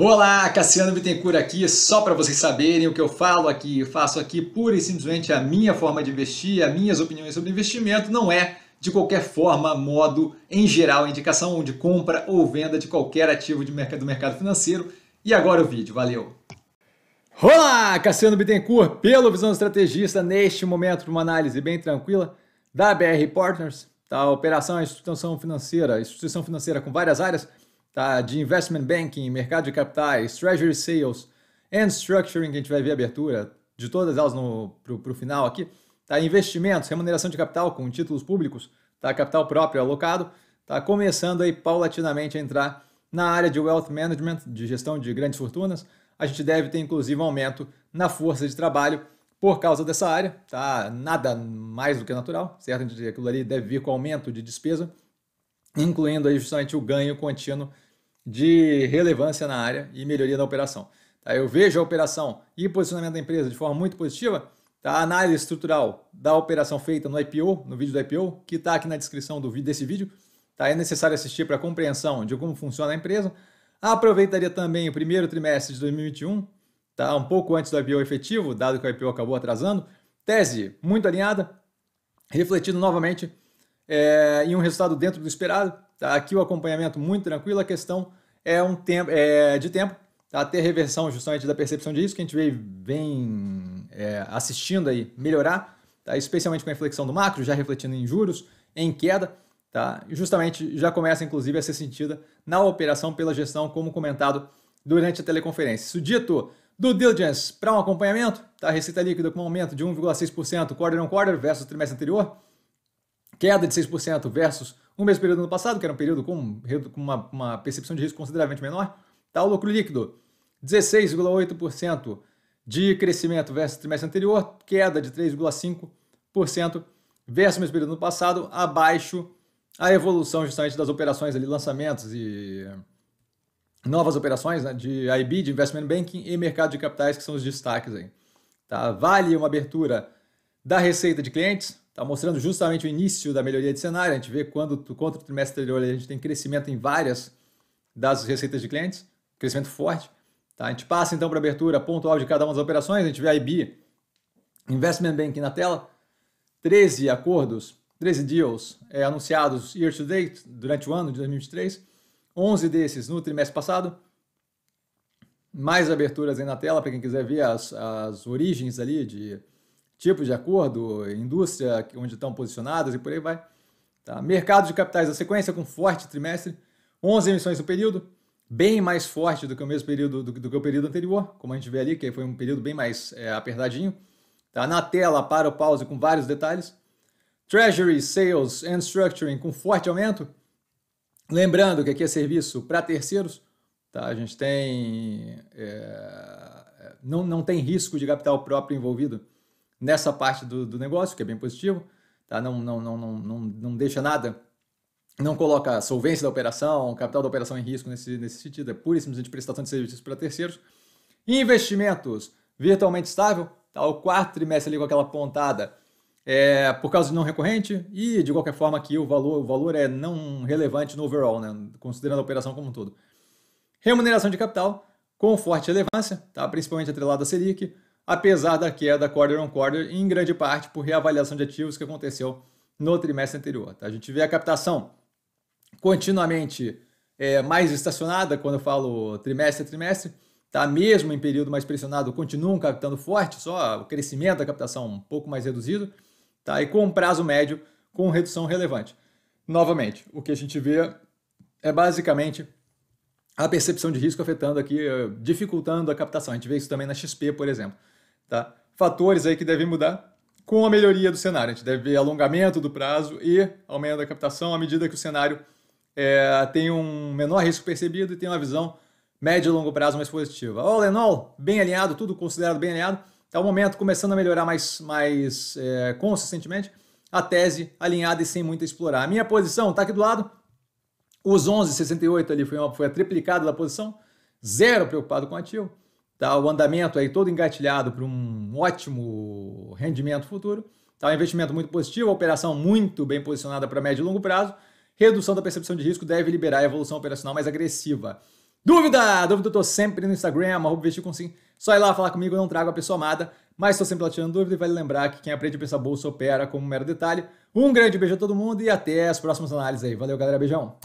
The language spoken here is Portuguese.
Olá, Cassiano Bittencourt aqui, só para vocês saberem o que eu falo aqui, eu faço aqui pura e simplesmente a minha forma de investir, as minhas opiniões sobre investimento, não é de qualquer forma, modo, em geral, indicação de compra ou venda de qualquer ativo de mercado, do mercado financeiro. E agora o vídeo, valeu! Olá, Cassiano Bittencourt, pelo Visão Estrategista, neste momento uma análise bem tranquila da BR Partners, da tá? operação, instituição financeira, instituição financeira com várias áreas, tá? de investment banking, mercado de capitais, treasury sales and structuring, que a gente vai ver a abertura de todas elas para o final aqui. Tá? Investimentos, remuneração de capital com títulos públicos, tá? capital próprio alocado, tá começando aí paulatinamente a entrar na área de wealth management, de gestão de grandes fortunas. A gente deve ter inclusive um aumento na força de trabalho por causa dessa área, tá? Nada mais do que natural, certo? Aquilo ali deve vir com aumento de despesa, incluindo aí justamente o ganho contínuo de relevância na área e melhoria da operação. Tá? Eu vejo a operação e posicionamento da empresa de forma muito positiva. Tá? A análise estrutural da operação feita no IPO, no vídeo do IPO, que está aqui na descrição do desse vídeo. Tá? É necessário assistir para compreensão de como funciona a empresa. Aproveitaria também o primeiro trimestre de 2021, tá? um pouco antes do IPO efetivo, dado que o IPO acabou atrasando. Tese muito alinhada, refletindo novamente é, em um resultado dentro do esperado Tá? Aqui o acompanhamento muito tranquilo, a questão é um tempo é, de tempo tá? ter reversão justamente da percepção disso, que a gente vem é, assistindo aí melhorar, tá? especialmente com a inflexão do macro, já refletindo em juros, em queda, tá? E justamente já começa inclusive a ser sentida na operação pela gestão, como comentado durante a teleconferência. Isso dito, do diligence para um acompanhamento, tá? Receita líquida com um aumento de 1,6% quarter on quarter versus o trimestre anterior, queda de 6% versus no mesmo período do ano passado, que era um período com, com uma, uma percepção de risco consideravelmente menor, está o lucro líquido, 16,8% de crescimento versus o trimestre anterior, queda de 3,5% versus o mesmo período do ano passado, abaixo a evolução justamente das operações ali, lançamentos e novas operações né, de IB, de Investment Banking e mercado de capitais, que são os destaques aí. Tá? Vale uma abertura da receita de clientes, Está mostrando justamente o início da melhoria de cenário. A gente vê quando, contra o trimestre anterior, a gente tem crescimento em várias das receitas de clientes, crescimento forte. Tá? A gente passa então para a abertura pontual de cada uma das operações. A gente vê a IB, Investment Bank na tela, 13 acordos, 13 deals é, anunciados year to date durante o ano de 2023, 11 desses no trimestre passado. Mais aberturas aí na tela para quem quiser ver as, as origens ali de tipos de acordo, indústria onde estão posicionadas e por aí vai. Tá? Mercado de capitais da sequência com forte trimestre, 11 emissões no período, bem mais forte do que o mesmo período do, do que o período anterior, como a gente vê ali, que foi um período bem mais é, apertadinho. Tá na tela para o pause com vários detalhes. Treasury, Sales and Structuring com forte aumento. Lembrando que aqui é serviço para terceiros. Tá? A gente tem. É, é não, não tem risco de capital próprio envolvido nessa parte do, do negócio, que é bem positivo, tá? não, não, não, não, não, não deixa nada, não coloca a solvência da operação, capital da operação em risco nesse, nesse sentido, é pura e simplesmente prestação de serviços para terceiros. Investimentos virtualmente estável, tá? o quarto trimestre ali com aquela pontada é, por causa de não recorrente e de qualquer forma que o valor, o valor é não relevante no overall, né? considerando a operação como um todo. Remuneração de capital com forte relevância, tá? principalmente atrelado à Selic, apesar da queda quarter on quarter, em grande parte por reavaliação de ativos que aconteceu no trimestre anterior. Tá? A gente vê a captação continuamente é, mais estacionada, quando eu falo trimestre a trimestre, tá? mesmo em período mais pressionado, continuam captando forte, só o crescimento da captação um pouco mais reduzido, tá? e com um prazo médio com redução relevante. Novamente, o que a gente vê é basicamente a percepção de risco afetando aqui, eh, dificultando a captação. A gente vê isso também na XP, por exemplo. Tá? Fatores aí que devem mudar com a melhoria do cenário. A gente deve ver alongamento do prazo e aumento da captação à medida que o cenário é, tem um menor risco percebido e tem uma visão médio e longo prazo mais positiva. o lenol bem alinhado, tudo considerado bem alinhado. Está o momento começando a melhorar mais, mais é, consistentemente a tese alinhada e sem muito explorar. A minha posição está aqui do lado. Os 11,68 ali foi, uma, foi a triplicada da posição. Zero preocupado com ativo tá o andamento aí todo engatilhado para um ótimo rendimento futuro, tá um investimento muito positivo, operação muito bem posicionada para médio e longo prazo, redução da percepção de risco deve liberar a evolução operacional mais agressiva. Dúvida? Dúvida eu tô sempre no Instagram, arroba vestir com sim. Só ir lá falar comigo, eu não trago a pessoa amada, mas estou sempre lá tirando dúvida e vale lembrar que quem aprende a pensar bolsa opera como um mero detalhe. Um grande beijo a todo mundo e até as próximas análises aí. Valeu, galera. Beijão.